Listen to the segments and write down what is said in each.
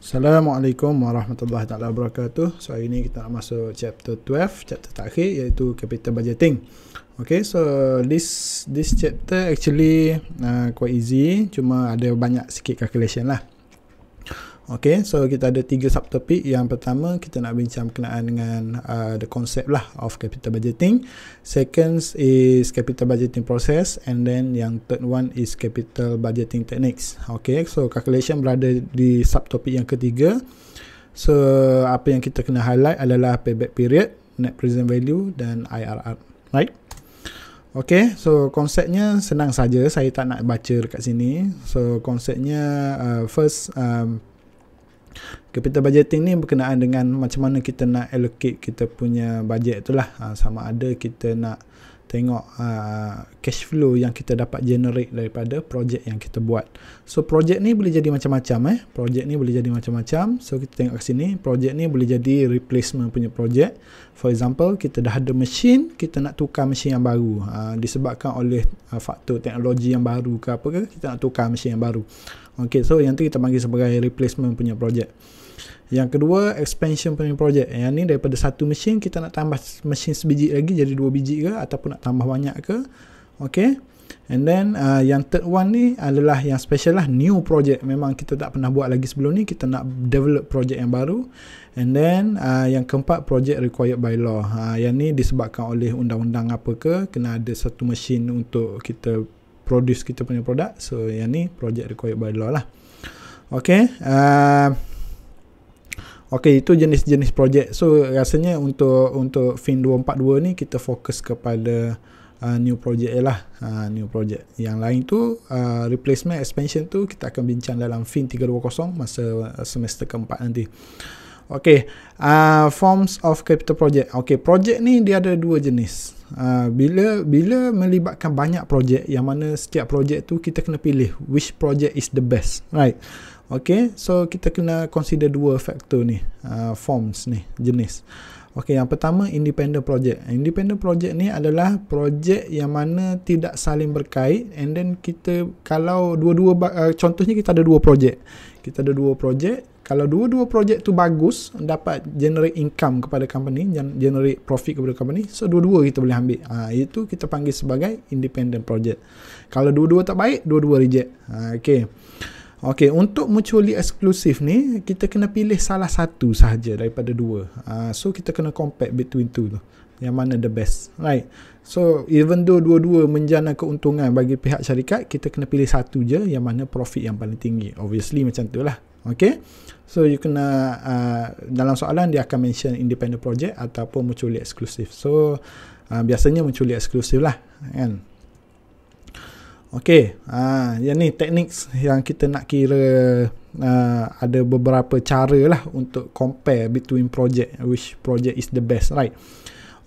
Assalamualaikum warahmatullahi taala wabarakatuh. So hari ni kita nak masuk chapter 12, chapter terakhir iaitu capital budgeting. Okay, so this this chapter actually uh, quite easy, cuma ada banyak sikit calculation lah. Okay, so kita ada tiga subtopik. Yang pertama, kita nak bincang berkenaan dengan uh, the concept lah of capital budgeting. Second is capital budgeting process. And then yang third one is capital budgeting techniques. Okay, so calculation berada di subtopik yang ketiga. So, apa yang kita kena highlight adalah payback period, net present value dan IRR. Right? Okay, so konsepnya senang saja. Saya tak nak baca dekat sini. So, konsepnya uh, first um, Capital budgeting ni berkenaan dengan macam mana kita nak allocate kita punya budget tu lah. Ha, sama ada kita nak tengok uh, cash flow yang kita dapat generate daripada projek yang kita buat. So projek ni boleh jadi macam-macam eh. Projek ni boleh jadi macam-macam. So kita tengok kat sini, projek ni boleh jadi replacement punya projek. For example, kita dah ada mesin kita nak tukar mesin yang baru. Uh, disebabkan oleh uh, faktor teknologi yang baru ke apa ke, kita nak tukar mesin yang baru. Okay, so yang tu kita panggil sebagai replacement punya projek. Yang kedua, expansion punya projek. Yang ni daripada satu mesin, kita nak tambah mesin sebiji lagi jadi dua biji ke ataupun nak tambah banyak ke. Okay. And then, uh, yang third one ni adalah yang special lah, new project. Memang kita tak pernah buat lagi sebelum ni, kita nak develop projek yang baru. And then, uh, yang keempat, project required by law. Uh, yang ni disebabkan oleh undang-undang apa ke, kena ada satu mesin untuk kita produce kita punya produk so yang ni project required by law lah ok uh, ok itu jenis-jenis project so rasanya untuk untuk fin 242 ni kita fokus kepada uh, new project lah uh, new project yang lain tu uh, replacement expansion tu kita akan bincang dalam fin 320 masa uh, semester keempat nanti Okay, uh, forms of capital project. Okay, project ni dia ada dua jenis. Ah, bila bila melibatkan banyak projek yang mana setiap projek tu kita kena pilih which project is the best right okay so kita kena consider dua faktor ni uh, forms ni jenis okay yang pertama independent project independent project ni adalah projek yang mana tidak saling berkait and then kita kalau dua-dua uh, contohnya kita ada dua projek kita ada dua projek kalau dua-dua projek tu bagus dapat generate income kepada company dan generate profit kepada company so dua-dua kita boleh ambil ha, itu kita panggil sebagai independent project kalau dua-dua tak baik dua-dua reject ha, okay. Okay, untuk mutually exclusive ni kita kena pilih salah satu sahaja daripada dua ha, so kita kena compare between two tu yang mana the best right so even though dua-dua menjana keuntungan bagi pihak syarikat kita kena pilih satu je yang mana profit yang paling tinggi obviously macam tu lah Okay. So, you kena, uh, dalam soalan dia akan mention independent project ataupun mutually exclusive. So, uh, biasanya mutually exclusive lah. Kan? Okay. Uh, yang ni teknik yang kita nak kira uh, ada beberapa cara lah untuk compare between project which project is the best. Right.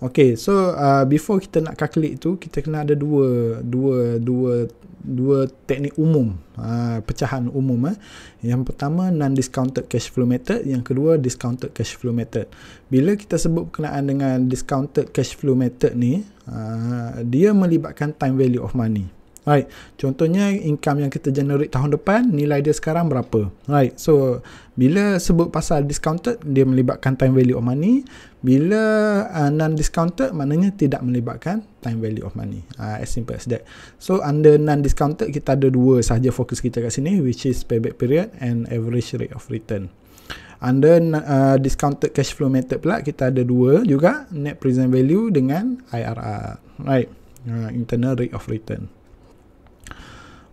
Okay, so uh, before kita nak calculate tu, kita kena ada dua dua dua dua teknik umum, uh, pecahan umum. Eh. Yang pertama, non-discounted cash flow method. Yang kedua, discounted cash flow method. Bila kita sebut kenaan dengan discounted cash flow method ni, uh, dia melibatkan time value of money. Right. Contohnya income yang kita generate tahun depan nilai dia sekarang berapa. Right. So bila sebut pasal discounted dia melibatkan time value of money. Bila uh, non discounted maknanya tidak melibatkan time value of money. Uh, as simple as that. So under non discounted kita ada dua sahaja fokus kita kat sini which is payback period and average rate of return. Under uh, discounted cash flow method pula kita ada dua juga net present value dengan IRR. Right. Uh, internal rate of return.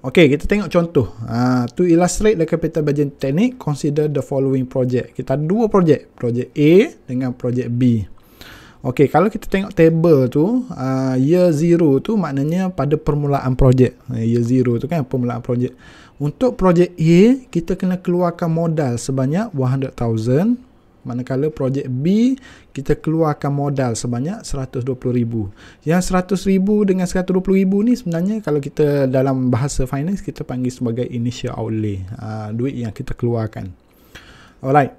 Okay, kita tengok contoh. Uh, to illustrate the capital budget technique, consider the following project. Kita ada dua projek. Projek A dengan projek B. Okay, kalau kita tengok table tu, uh, year zero tu maknanya pada permulaan projek. Ah, year zero tu kan permulaan projek. Untuk projek A, kita kena keluarkan modal sebanyak 100,000 Manakala projek B kita keluarkan modal sebanyak 120,000. Yang 100,000 dengan 120,000 ni sebenarnya kalau kita dalam bahasa finance kita panggil sebagai initial outlay, uh, duit yang kita keluarkan. Alright.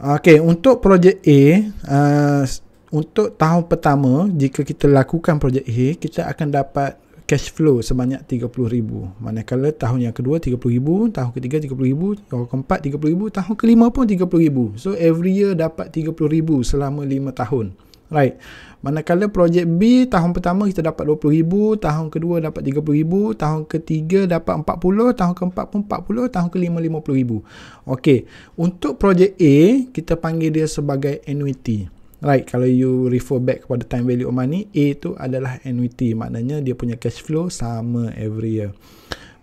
Okey, untuk projek A, uh, untuk tahun pertama jika kita lakukan projek A, kita akan dapat cash flow sebanyak RM30,000. Manakala tahun yang kedua RM30,000, tahun ketiga RM30,000, tahun keempat RM30,000, tahun kelima pun RM30,000. So every year dapat RM30,000 selama 5 tahun. Right. Manakala projek B tahun pertama kita dapat RM20,000, tahun kedua dapat RM30,000, tahun ketiga dapat RM40,000, tahun keempat pun RM40,000, tahun kelima RM50,000. Okay, Untuk projek A, kita panggil dia sebagai annuity. Annuity. Right, kalau you refer back kepada time value of money, A tu adalah annuity. Maknanya dia punya cash flow sama every year.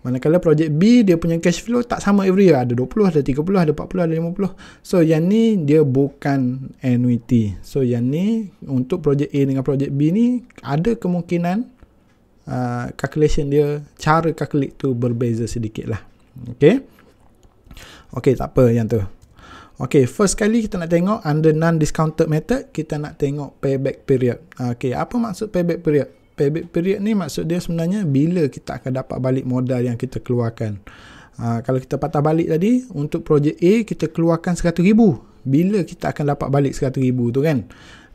Manakala projek B, dia punya cash flow tak sama every year. Ada 20, ada 30, ada 40, ada 50. So, yang ni dia bukan annuity. So, yang ni untuk projek A dengan projek B ni, ada kemungkinan uh, calculation dia, cara calculate tu berbeza sedikit lah. Okay? Okay, tak apa yang tu. Ok, first kali kita nak tengok under non-discounted method, kita nak tengok payback period. Ok, apa maksud payback period? Payback period ni maksud dia sebenarnya bila kita akan dapat balik modal yang kita keluarkan. Ha, kalau kita patah balik tadi, untuk projek A, kita keluarkan RM100,000. Bila kita akan dapat balik RM100,000 tu kan?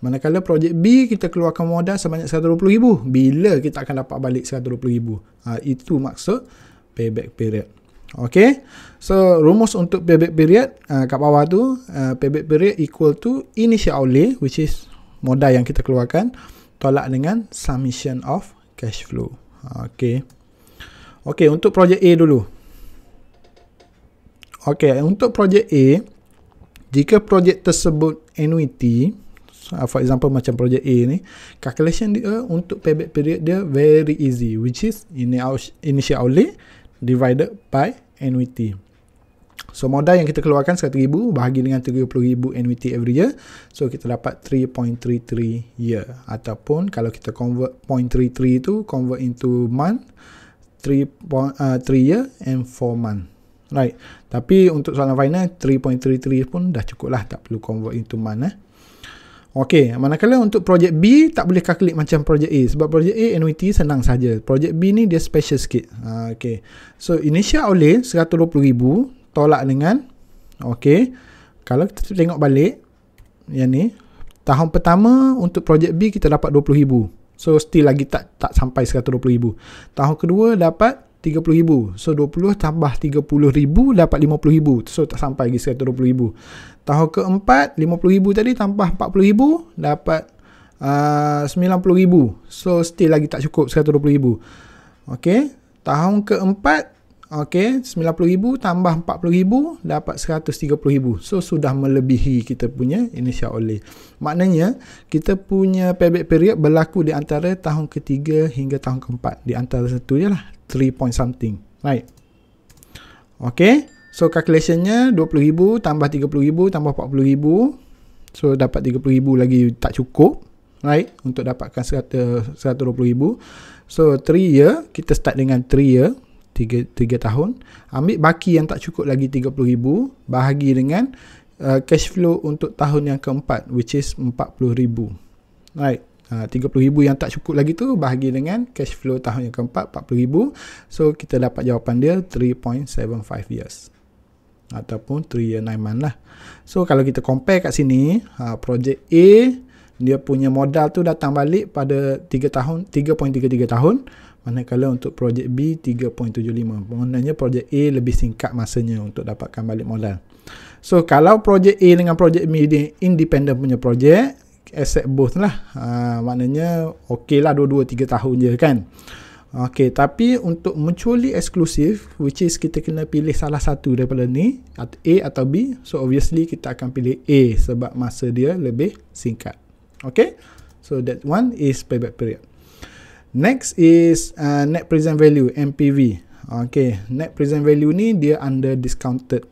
Manakala projek B, kita keluarkan modal sebanyak RM120,000. Bila kita akan dapat balik RM120,000? Ha, ah, itu maksud payback period. Okay. So, rumus untuk payback period uh, kat bawah tu, uh, payback period equal to initial outlay which is modal yang kita keluarkan tolak dengan submission of cash flow. Okay. Okay, untuk projek A dulu. Okay, untuk projek A, jika projek tersebut annuity, so uh, for example macam projek A ni, calculation dia untuk payback period dia very easy which is initial outlay divided by 2. NWT. So modal yang kita keluarkan 100,000 bahagi dengan 30,000 NWT every year. So kita dapat 3.33 year ataupun kalau kita convert 0.33 itu convert into month 3, uh, 3 year and 4 month. Right. Tapi untuk soalan final 3.33 pun dah cukup lah tak perlu convert into month eh. Okey, manakala untuk projek B tak boleh calculate macam projek A sebab projek A annuity senang saja. Projek B ni dia special sikit. Ha uh, okey. So initial outlay 120,000 tolak dengan okey. Kalau kita tengok balik yang ni tahun pertama untuk projek B kita dapat 20,000. So still lagi tak tak sampai 120,000. Tahun kedua dapat RM30,000. So 20 tambah RM30,000 dapat RM50,000. So tak sampai lagi RM120,000. Tahun keempat RM50,000 tadi tambah RM40,000 dapat uh, RM90,000. So still lagi tak cukup RM120,000. Okay. Tahun keempat Okay, RM90,000 tambah RM40,000 dapat RM130,000. So, sudah melebihi kita punya initial outlay. Maknanya, kita punya payback period berlaku di antara tahun ketiga hingga tahun keempat. Di antara satu je lah, 3 point something. Right. Okay. So calculationnya ribu tambah ribu tambah ribu, So dapat ribu lagi tak cukup. Right. Untuk dapatkan ribu, So 3 year. Kita start dengan 3 year. 3, 3 tahun. Ambil baki yang tak cukup lagi ribu, Bahagi dengan uh, cash flow untuk tahun yang keempat. Which is ribu, Right. Ha, RM30,000 yang tak cukup lagi tu bahagi dengan cash flow tahun yang keempat RM40,000 so kita dapat jawapan dia 3.75 years ataupun 3 year 9 month lah so kalau kita compare kat sini ha, projek A dia punya modal tu datang balik pada 3 tahun 3.33 tahun manakala untuk projek B 3.75 Maksudnya projek A lebih singkat masanya untuk dapatkan balik modal So kalau projek A dengan projek B ni independent punya projek, accept both lah. Ha, maknanya okey lah 2-2-3 tahun je kan. Okey, tapi untuk mutually exclusive, which is kita kena pilih salah satu daripada ni, A atau B, so obviously kita akan pilih A sebab masa dia lebih singkat. Okey, so that one is payback period. Next is uh, net present value, NPV. Okey, net present value ni dia under discounted,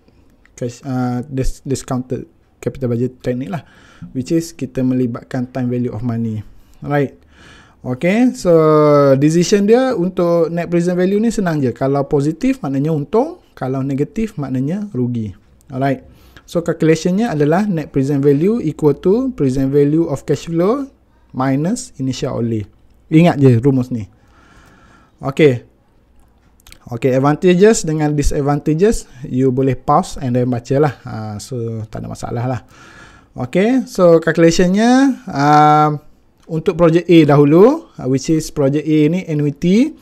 cash, uh, discounted capital budget teknik lah which is kita melibatkan time value of money right Okay, so decision dia untuk net present value ni senang je. Kalau positif maknanya untung, kalau negatif maknanya rugi. Alright, so calculationnya adalah net present value equal to present value of cash flow minus initial only. Ingat je rumus ni. Okay, Okay, advantages dengan disadvantages, you boleh pause and then baca lah. Uh, ah, so, tak ada masalah lah. Okay, so calculationnya, uh, untuk projek A dahulu, uh, which is projek A ni annuity.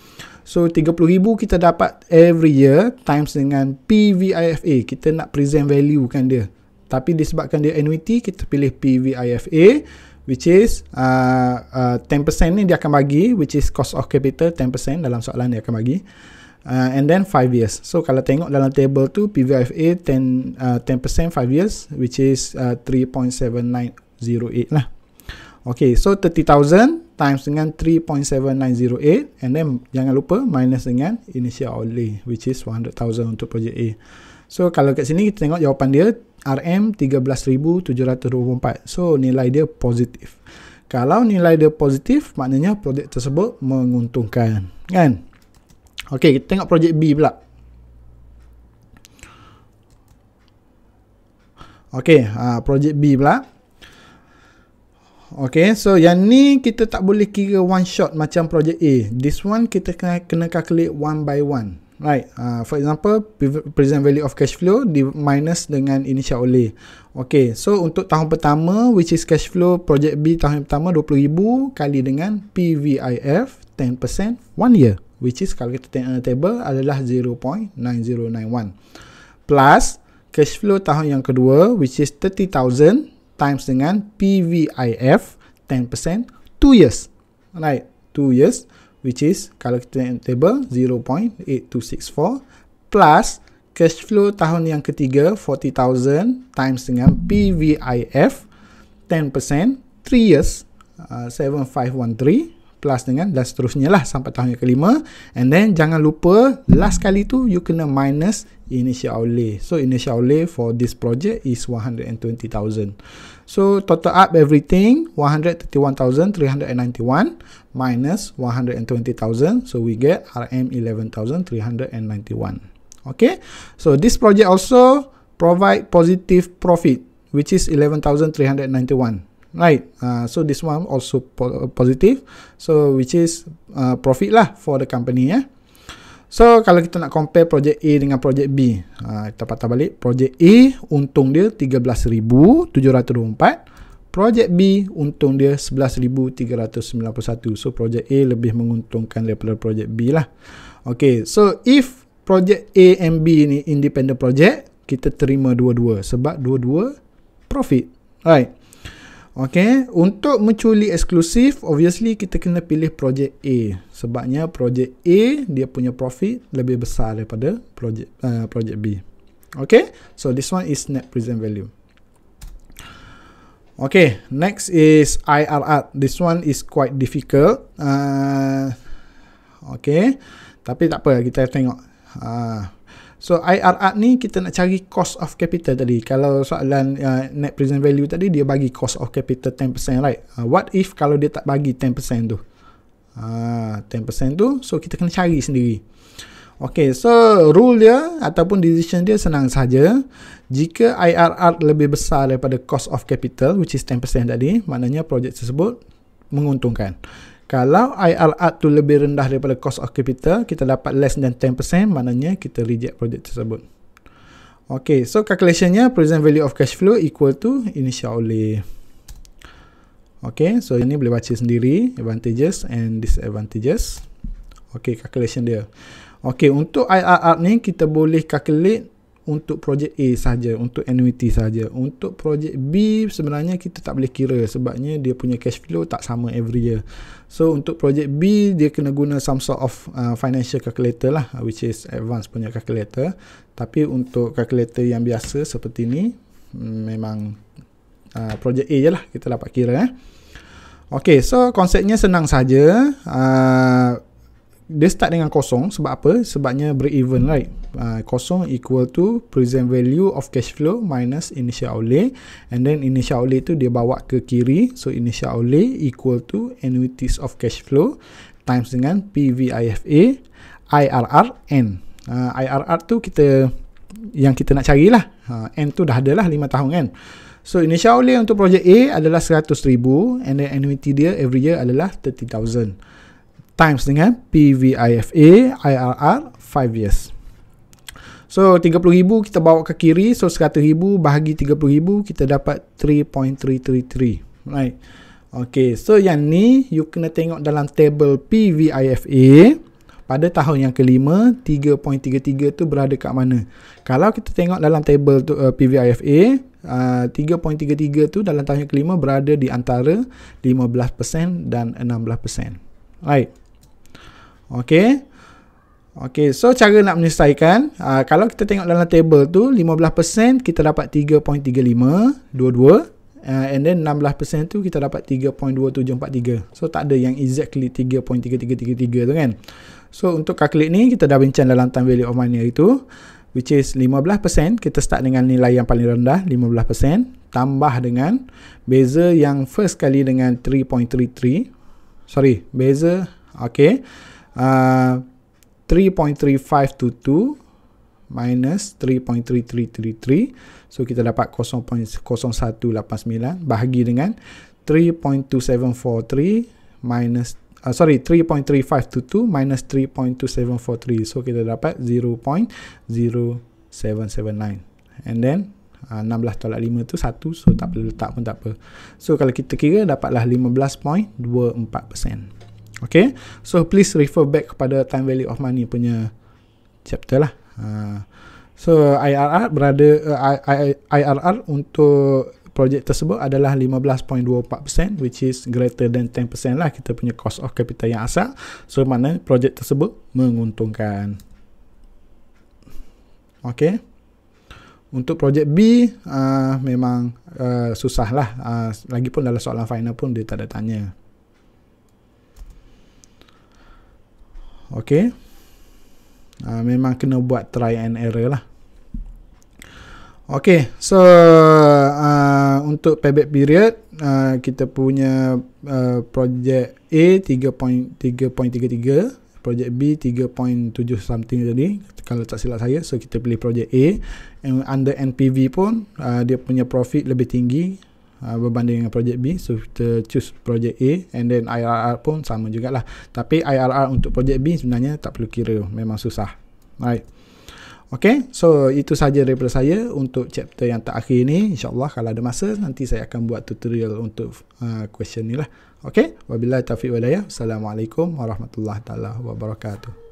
So, RM30,000 kita dapat every year times dengan PVIFA. Kita nak present value kan dia. Tapi disebabkan dia annuity, kita pilih PVIFA which is uh, uh, 10% ni dia akan bagi which is cost of capital 10% dalam soalan dia akan bagi uh, and then 5 years. So kalau tengok dalam table tu PVFA 10 uh, 10% 5 years which is uh, 3.7908 lah. Okay, so 30,000 times dengan 3.7908 and then jangan lupa minus dengan initial outlay which is 100,000 untuk projek A. So kalau kat sini kita tengok jawapan dia RM13,724. So nilai dia positif. Kalau nilai dia positif, maknanya projek tersebut menguntungkan. Kan? Okey, kita tengok projek B pula. Okey, ha, projek B pula. Okey, so yang ni kita tak boleh kira one shot macam projek A. This one kita kena, kena calculate one by one. Right, uh, for example, present value of cash flow di minus dengan initial outlay. Okay, so untuk tahun pertama, which is cash flow project B tahun pertama 20,000 kali dengan PVIF 10% one year which is kalau kita tengok table adalah 0.9091 plus cash flow tahun yang kedua which is 30,000 times dengan PVIF 10% 2 years right 2 years which is kalau kita tengok table 0.8264 plus cash flow tahun yang ketiga 40,000 times dengan PVIF 10% 3 years uh, 7513 plus dengan dan seterusnya lah sampai tahun yang kelima and then jangan lupa last kali tu you kena minus initial outlay so initial outlay for this project is 120,000 so total up everything 131,391 minus 120,000 so we get RM11,391 okay so this project also provide positive profit which is 11,391 right? Uh, so this one also po positive, so which is uh, profit lah for the company ya. Eh? So kalau kita nak compare projek A dengan projek B, uh, kita patah balik. Projek A untung dia 13,724, projek B untung dia 11,391. So projek A lebih menguntungkan daripada projek B lah. Okay, so if projek A and B ni independent project, kita terima dua-dua sebab dua-dua profit. Right. Okay, untuk mencuri eksklusif, obviously kita kena pilih projek A. Sebabnya projek A, dia punya profit lebih besar daripada projek uh, projek B. Okay, so this one is net present value. Okay, next is IRR. This one is quite difficult. Uh, okay, tapi tak apa, kita tengok. Uh, So IRR ni kita nak cari cost of capital tadi. Kalau soalan uh, net present value tadi dia bagi cost of capital 10% right. Uh, what if kalau dia tak bagi 10% tu? uh, ah, 10% tu so kita kena cari sendiri. Okay, so rule dia ataupun decision dia senang saja. Jika IRR lebih besar daripada cost of capital which is 10% tadi, maknanya projek tersebut menguntungkan. Kalau IRR tu lebih rendah daripada cost of capital, kita dapat less than 10%, maknanya kita reject projek tersebut. Okay, so calculationnya present value of cash flow equal to initial outlay. Okay, so ini boleh baca sendiri, advantages and disadvantages. Okay, calculation dia. Okay, untuk IRR ni kita boleh calculate untuk projek A saja, untuk annuity saja. Untuk projek B sebenarnya kita tak boleh kira sebabnya dia punya cash flow tak sama every year. So untuk projek B dia kena guna some sort of uh, financial calculator lah uh, which is advanced punya calculator. Tapi untuk calculator yang biasa seperti ni mm, memang uh, projek A je lah kita dapat kira eh. Okay, so konsepnya senang saja. Uh, dia start dengan kosong sebab apa? Sebabnya break even right. Uh, kosong equal to present value of cash flow minus initial outlay and then initial outlay tu dia bawa ke kiri so initial outlay equal to annuities of cash flow times dengan PVIFA IRR N uh, ah, IRR tu kita yang kita nak carilah uh, N tu dah ada lah 5 tahun kan so initial outlay untuk projek A adalah 100,000 and then annuity dia every year adalah 30,000 times dengan PVIFA IRR 5 years. So 30,000 kita bawa ke kiri so 100,000 bahagi 30,000 kita dapat 3.333. Right. Okay, so yang ni you kena tengok dalam table PVIFA pada tahun yang kelima 3.33 tu berada kat mana. Kalau kita tengok dalam table tu, uh, PVIFA uh, 3.33 tu dalam tahun yang kelima berada di antara 15% dan 16%. Right. Okey. Okey, so cara nak menyelesaikan, uh, kalau kita tengok dalam table tu 15% kita dapat 3.35 22 uh, and then 16% tu kita dapat 3.2743. So tak ada yang exactly 3.3333 tu kan. So untuk calculate ni kita dah bincang dalam time value of money itu which is 15% kita start dengan nilai yang paling rendah 15% tambah dengan beza yang first kali dengan 3.33 sorry beza okey 3.3522 uh, minus 3.3333 so kita dapat 0.0189 bahagi dengan 3.2743 minus uh, sorry 3.3522 minus 3.2743 so kita dapat 0.0779 and then uh, 16 tolak 5 tu 1 so tak perlu letak pun tak apa so kalau kita kira dapatlah 15.24% Okay. So please refer back kepada time value of money punya chapter lah. Ha. Uh, so IRR berada uh, IRR untuk projek tersebut adalah 15.24% which is greater than 10% lah kita punya cost of capital yang asal. So mana projek tersebut menguntungkan. Okay. Untuk projek B uh, memang uh, susah lah. Uh, lagipun dalam soalan final pun dia tak ada tanya. ok uh, ah, memang kena buat try and error lah ok so uh, untuk payback period uh, kita punya uh, project A 3.33 projek B 3.7 something tadi kalau tak silap saya so kita pilih projek A and under NPV pun uh, dia punya profit lebih tinggi Uh, berbanding dengan projek B so kita choose projek A and then IRR pun sama jugalah tapi IRR untuk projek B sebenarnya tak perlu kira memang susah alright Okay, so itu sahaja daripada saya untuk chapter yang terakhir ni. InsyaAllah kalau ada masa, nanti saya akan buat tutorial untuk uh, question ni lah. Okay, wabillahi taufiq walayah. Assalamualaikum warahmatullahi wabarakatuh.